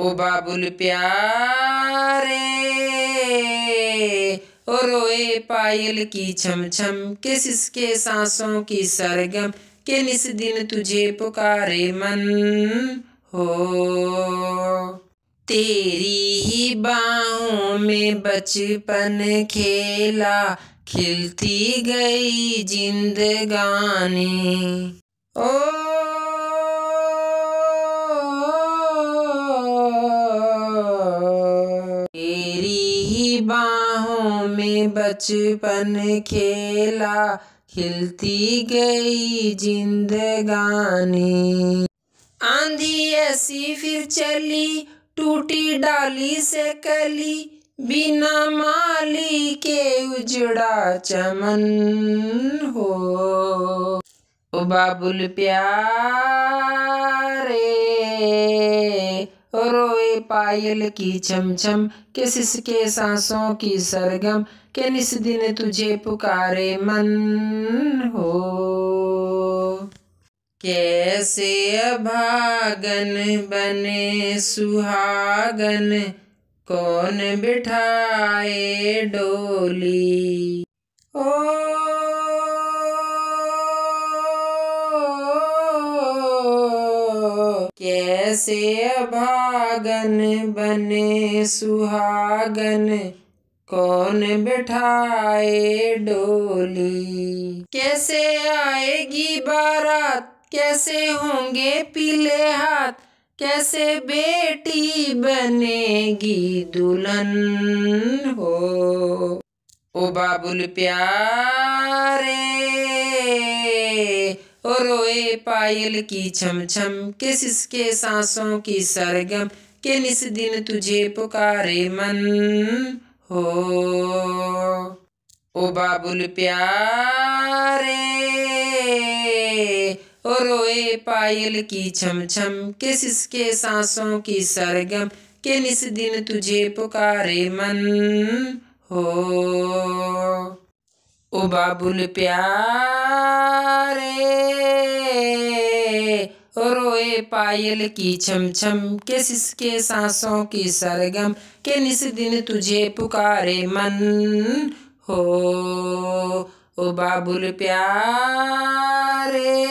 ओ बाबुल प्यारे ओ रोए पायल की छम छम के सिसके सांसों की सरगम के निस दिन तुझे पुकारे मन हो तेरी ही बाहों में बचपन खेला खिलती गई जिंदगानी ओ में बचपन खेला खिलती गई जिंदगानी आंधी ऐसी फिर चली टूटी डाली से कली बिना माली के उजड़ा चमन हो ओ बाबुल प्यारे रोए पायल की चमचम किस के सांसों की सरगम के निस दिन तुझे पुकारे मन हो कैसे अभागन बने सुहागन कौन बिठाए डोली ओ कैसे ऐसे अभागन बने सुहागन कौन बैठाए डोली कैसे आएगी बारात कैसे होंगे पीले हाथ कैसे बेटी बनेगी दुल्हन हो ओ बाबुल प्यार पायल की छम छम के सिसके सांसों की सरगम के निस दिन तुझे पुकारे मन हो ओ बाबुल प्यारे ओ रोए पायल की छम छम के सिसके सांसों की सरगम के निस दिन तुझे पुकारे मन हो ओ बाबुल प्यारे रोए पायल की छम छम के सिसके सांसों की सरगम के निस दिन तुझे पुकारे मन हो ओ बाबुल प्यारे